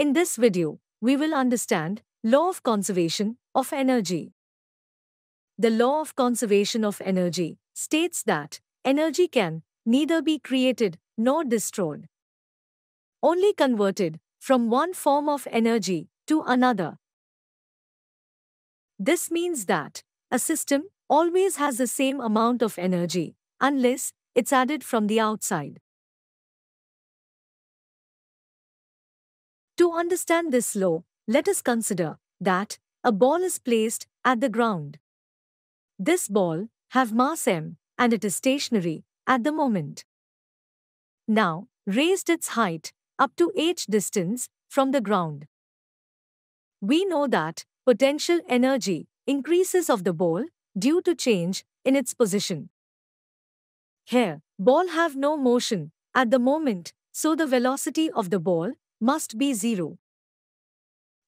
In this video, we will understand Law of Conservation of Energy. The Law of Conservation of Energy states that energy can neither be created nor destroyed, only converted from one form of energy to another. This means that a system always has the same amount of energy unless it's added from the outside. To understand this law, let us consider that a ball is placed at the ground. This ball have mass m and it is stationary at the moment. Now, raised its height up to h distance from the ground. We know that potential energy increases of the ball due to change in its position. Here, ball have no motion at the moment, so the velocity of the ball must be zero.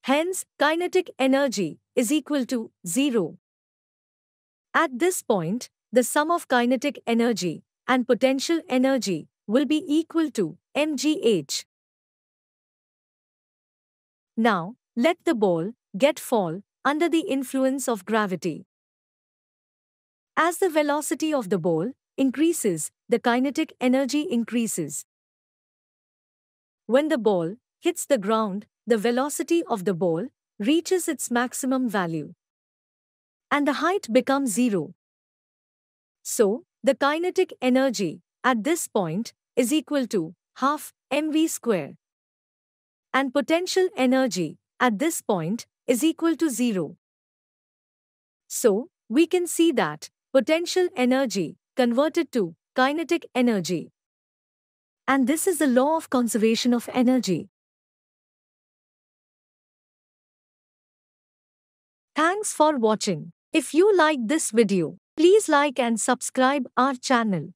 Hence, kinetic energy is equal to zero. At this point, the sum of kinetic energy and potential energy will be equal to mgh. Now, let the ball get fall under the influence of gravity. As the velocity of the ball increases, the kinetic energy increases. When the ball hits the ground, the velocity of the ball reaches its maximum value. And the height becomes zero. So, the kinetic energy at this point is equal to half mv square. And potential energy at this point is equal to zero. So, we can see that potential energy converted to kinetic energy. And this is the law of conservation of energy. Thanks for watching. If you like this video, please like and subscribe our channel.